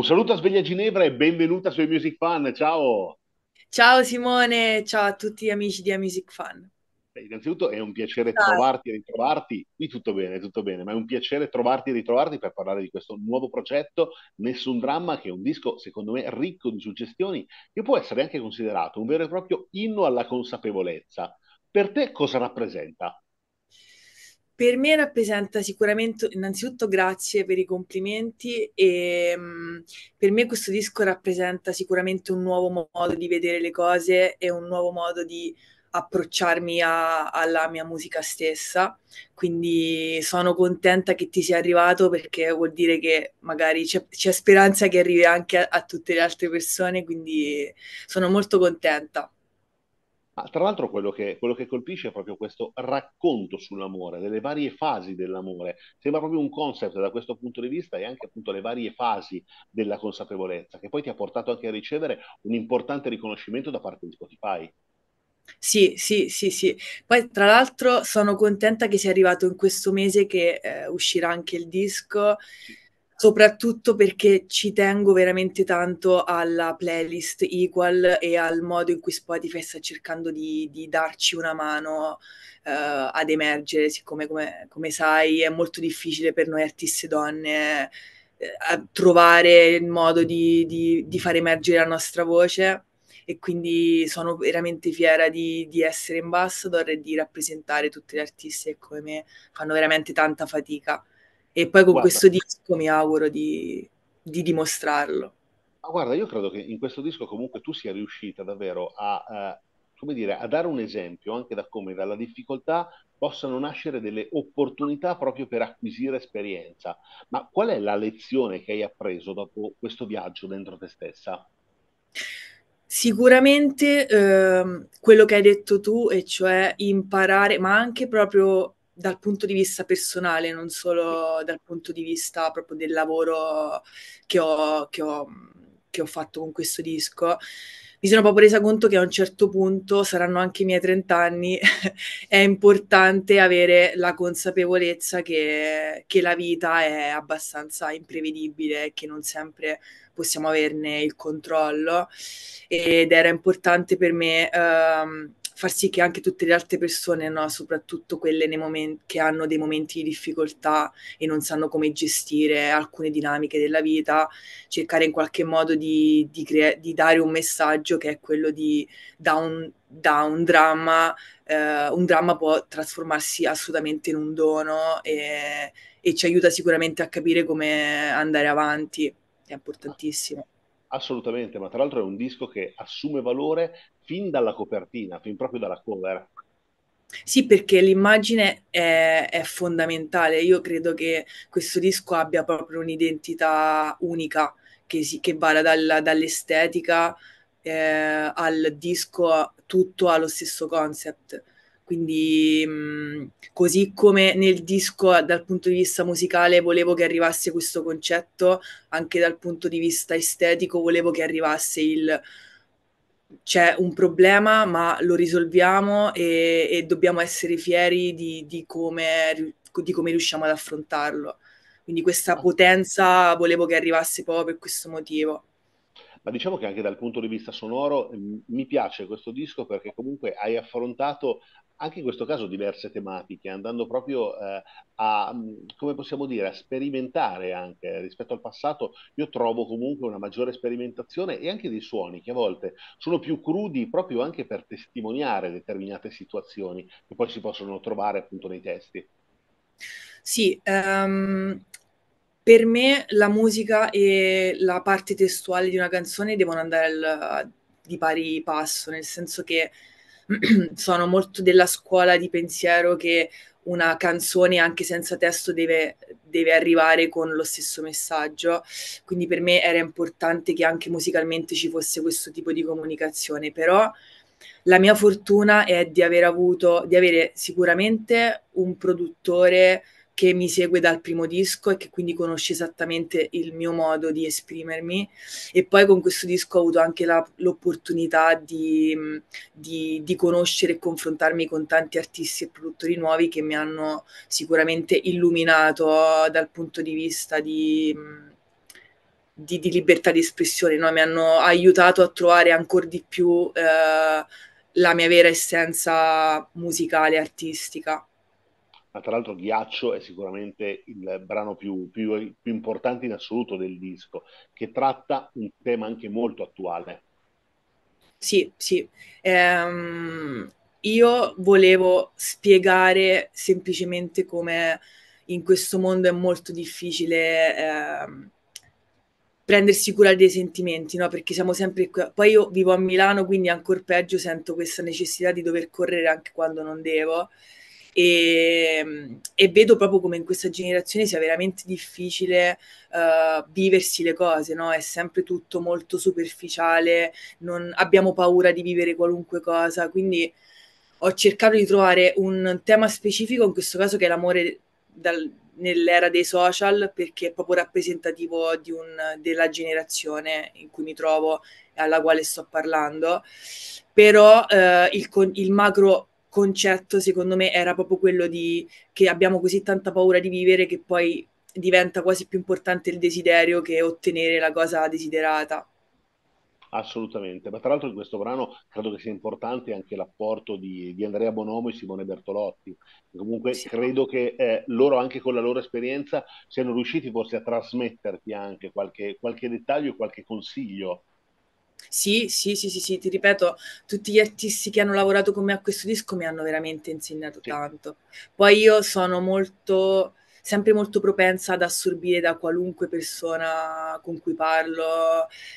Un saluto a Sveglia Ginevra e benvenuta sui Music Fan. Ciao! Ciao Simone, ciao a tutti gli amici di A Music Fan. Beh, innanzitutto è un piacere ciao. trovarti e ritrovarti. Qui tutto bene, tutto bene, ma è un piacere trovarti e ritrovarti per parlare di questo nuovo progetto, Nessun Dramma, che è un disco, secondo me, ricco di suggestioni, che può essere anche considerato un vero e proprio inno alla consapevolezza. Per te cosa rappresenta? Per me rappresenta sicuramente, innanzitutto grazie per i complimenti e mh, mm, per me questo disco rappresenta sicuramente un nuovo modo di vedere le cose e un nuovo modo di approcciarmi a, alla mia musica stessa, quindi sono contenta che ti sia arrivato perché vuol dire che magari c'è, c'è speranza che arrivi anche a, a tutte le altre persone, quindi sono molto contenta. Ah, tra l'altro quello che, quello che, colpisce è proprio questo racconto sull'amore, delle varie fasi dell'amore. Sembra proprio un concept da questo punto di vista e anche appunto le varie fasi della consapevolezza, che poi ti ha portato anche a ricevere un importante riconoscimento da parte di Spotify. Sì, sì, sì, sì. Poi tra l'altro sono contenta che sia arrivato in questo mese che eh, uscirà anche il disco. Sì soprattutto perché ci tengo veramente tanto alla playlist Equal e al modo in cui Spotify sta cercando di, di darci una mano uh, ad emergere, siccome come, come sai è molto difficile per noi artiste donne eh, trovare il modo di, di, di, far emergere la nostra voce e quindi sono veramente fiera di, di, essere ambassador e di rappresentare tutte le artiste che come me fanno veramente tanta fatica e poi con guarda. questo disco mi auguro di, di dimostrarlo. Ma guarda, io credo che in questo disco comunque tu sia riuscita davvero a, eh, come dire, a dare un esempio anche da come dalla difficoltà possano nascere delle opportunità proprio per acquisire esperienza. Ma qual è la lezione che hai appreso dopo questo viaggio dentro te stessa? Sicuramente eh, quello che hai detto tu, e cioè imparare, ma anche proprio dal punto di vista personale, non solo dal punto di vista proprio del lavoro che ho, che ho, che ho fatto con questo disco mi sono proprio resa conto che a un certo punto, saranno anche i miei 30 anni, è importante avere la consapevolezza che, che, la vita è abbastanza imprevedibile, che non sempre possiamo averne il controllo ed era importante per me ehm, far sì che anche tutte le altre persone, no, soprattutto quelle momenti, che hanno dei momenti di difficoltà e non sanno come gestire alcune dinamiche della vita, cercare in qualche modo di, di, crea- di dare un messaggio che è quello di da un, da un dramma, eh, un dramma può trasformarsi assolutamente in un dono e, e ci aiuta sicuramente a capire come andare avanti, è importantissimo. Assolutamente, ma tra l'altro è un disco che assume valore fin dalla copertina, fin proprio dalla cover. Sì, perché l'immagine è, è, fondamentale. Io credo che questo disco abbia proprio un'identità unica che, si, che vada dal, dall'estetica eh, al disco, tutto allo stesso concept. Quindi, mh, mm, così come nel disco dal punto di vista musicale volevo che arrivasse questo concetto, anche dal punto di vista estetico volevo che arrivasse il c'è un problema, ma lo risolviamo e, e dobbiamo essere fieri di, di, come, di, come, riusciamo ad affrontarlo. Quindi questa ah. potenza volevo che arrivasse proprio per questo motivo. Ma diciamo che anche dal punto di vista sonoro mh, mm, mi piace questo disco perché comunque hai affrontato anche in questo caso diverse tematiche, andando proprio eh, a, mm, come possiamo dire, a sperimentare anche rispetto al passato, io trovo comunque una maggiore sperimentazione e anche dei suoni che a volte sono più crudi proprio anche per testimoniare determinate situazioni che poi si possono trovare appunto nei testi. Sì, um, per me la musica e la parte testuale di una canzone devono andare al, di pari passo, nel senso che sono molto della scuola di pensiero che una canzone anche senza testo deve, deve, arrivare con lo stesso messaggio, quindi per me era importante che anche musicalmente ci fosse questo tipo di comunicazione, però la mia fortuna è di aver avuto, di avere sicuramente un produttore che mi segue dal primo disco e che quindi conosce esattamente il mio modo di esprimermi e poi con questo disco ho avuto anche la, l'opportunità di, mm, di, di, conoscere e confrontarmi con tanti artisti e produttori nuovi che mi hanno sicuramente illuminato dal punto di vista di, mm, di libertà di espressione, no? mi hanno aiutato a trovare ancora di più eh, la mia vera essenza musicale e artistica ma tra l'altro Ghiaccio è sicuramente il brano più, più, più, importante in assoluto del disco, che tratta un tema anche molto attuale. Sì, sì. Ehm, io volevo spiegare semplicemente come in questo mondo è molto difficile ehm, prendersi cura dei sentimenti, no? perché siamo sempre qui. Poi io vivo a Milano, quindi ancora peggio sento questa necessità di dover correre anche quando non devo e, ehm, e vedo proprio come in questa generazione sia veramente difficile uh, viversi le cose, no? è sempre tutto molto superficiale, non, abbiamo paura di vivere qualunque cosa, quindi ho cercato di trovare un tema specifico, in questo caso che è l'amore dal, nell'era dei social perché è proprio rappresentativo di un, della generazione in cui mi trovo e alla quale sto parlando, però eh, il, il macro concetto, secondo me, era proprio quello di che abbiamo così tanta paura di vivere che poi diventa quasi più importante il desiderio che ottenere la cosa desiderata. Assolutamente, ma tra l'altro in questo brano credo che sia importante anche l'apporto di, di Andrea Bonomo e Simone Bertolotti. Comunque sì. credo che eh, loro anche con la loro esperienza siano riusciti forse a trasmetterti anche qualche, qualche dettaglio e qualche consiglio sì, sì, sì, sì, sì, ti ripeto, tutti gli artisti che hanno lavorato con me a questo disco mi hanno veramente insegnato sì. tanto. Poi io sono molto sempre molto propensa ad assorbire da qualunque persona con cui parlo.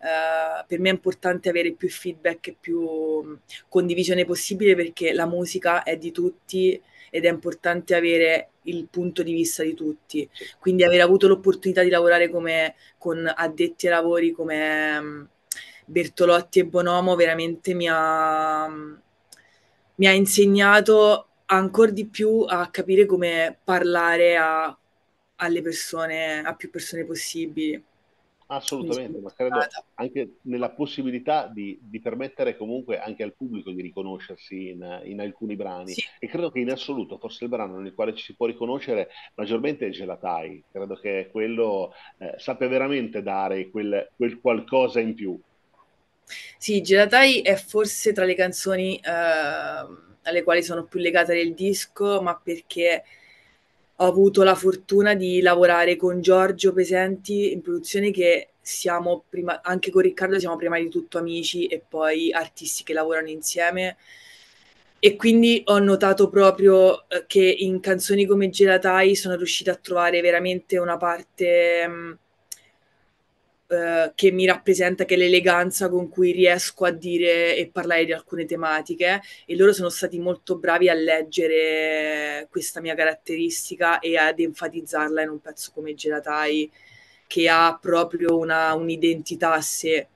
Uh, per me è importante avere più feedback e più mm, condivisione possibile perché la musica è di tutti ed è importante avere il punto di vista di tutti. Quindi aver avuto l'opportunità di lavorare come, con addetti ai lavori, come mm, Bertolotti e Bonomo veramente mi ha, mi ha insegnato ancora di più a capire come parlare a, alle persone, a più persone possibili. Assolutamente, ma credo anche nella possibilità di, di, permettere comunque anche al pubblico di riconoscersi in, in alcuni brani sì. e credo che in assoluto forse il brano nel quale ci si può riconoscere maggiormente è Gelatai, credo che quello eh, sappia veramente dare quel, quel qualcosa in più sì, Gelatai è forse tra le canzoni eh, alle quali sono più legata del disco, ma perché ho avuto la fortuna di lavorare con Giorgio Pesenti in produzione che siamo prima, anche con Riccardo siamo prima di tutto amici e poi artisti che lavorano insieme e quindi ho notato proprio eh, che in canzoni come Gelatai sono riuscita a trovare veramente una parte mm, eh, che mi rappresenta, che è l'eleganza con cui riesco a dire e parlare di alcune tematiche e loro sono stati molto bravi a leggere questa mia caratteristica e ad enfatizzarla in un pezzo come Gelatai che ha proprio una, un'identità a sé.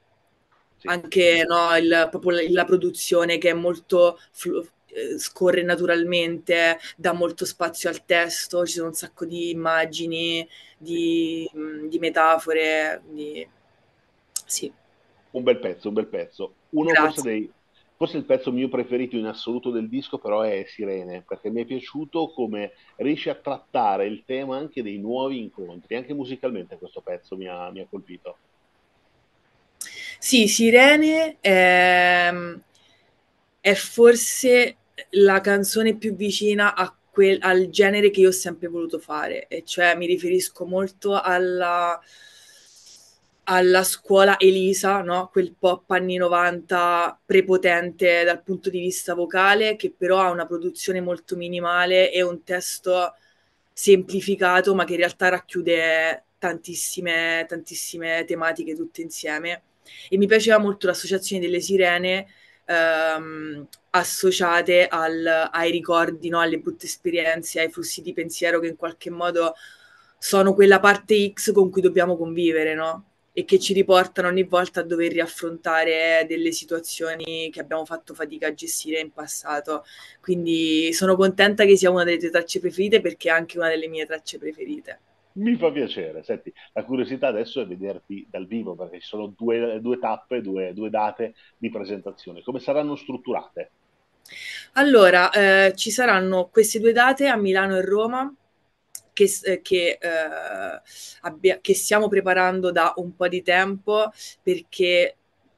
Sì. Anche no, il, proprio la, la produzione che è molto flu- eh, scorre naturalmente, dà molto spazio al testo, ci sono un sacco di immagini, di, mm, di metafore, quindi sì. Un bel pezzo, un bel pezzo. Uno forse, dei, forse il pezzo mio preferito in assoluto del disco però è Sirene, perché mi è piaciuto come riesce a trattare il tema anche dei nuovi incontri, anche musicalmente questo pezzo mi ha, mi ha colpito. Sì, Sirene è, ehm, è forse la canzone più vicina a quel, al genere che io ho sempre voluto fare, e cioè mi riferisco molto alla, alla scuola Elisa, no? quel pop anni 90 prepotente dal punto di vista vocale, che però ha una produzione molto minimale e un testo semplificato, ma che in realtà racchiude tantissime, tantissime tematiche tutte insieme. E mi piaceva molto l'associazione delle sirene ehm, associate al, ai ricordi, no? alle brutte esperienze, ai flussi di pensiero che in qualche modo sono quella parte X con cui dobbiamo convivere, no? E che ci riportano ogni volta a dover riaffrontare delle situazioni che abbiamo fatto fatica a gestire in passato. Quindi sono contenta che sia una delle tue tracce preferite perché è anche una delle mie tracce preferite. Mi fa piacere, senti, la curiosità adesso è vederti dal vivo perché ci sono due, due tappe, due, due date di presentazione. Come saranno strutturate? Allora, eh, ci saranno queste due date a Milano e Roma che, eh, che, eh, abbia, che stiamo preparando da un po' di tempo perché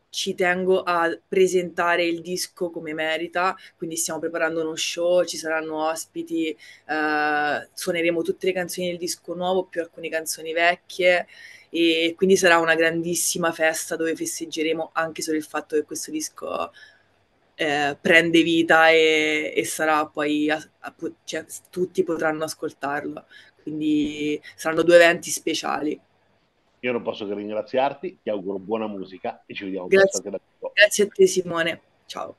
ci tengo a presentare il disco come merita, quindi stiamo preparando uno show, ci saranno ospiti, eh, suoneremo tutte le canzoni del disco nuovo più alcune canzoni vecchie e quindi sarà una grandissima festa dove festeggeremo anche solo il fatto che questo disco eh, prende vita e, e sarà poi, a, a, cioè, tutti potranno ascoltarlo. Quindi saranno due eventi speciali. Io non posso che ringraziarti, ti auguro buona musica e ci vediamo. Grazie, grazie a te Simone, ciao.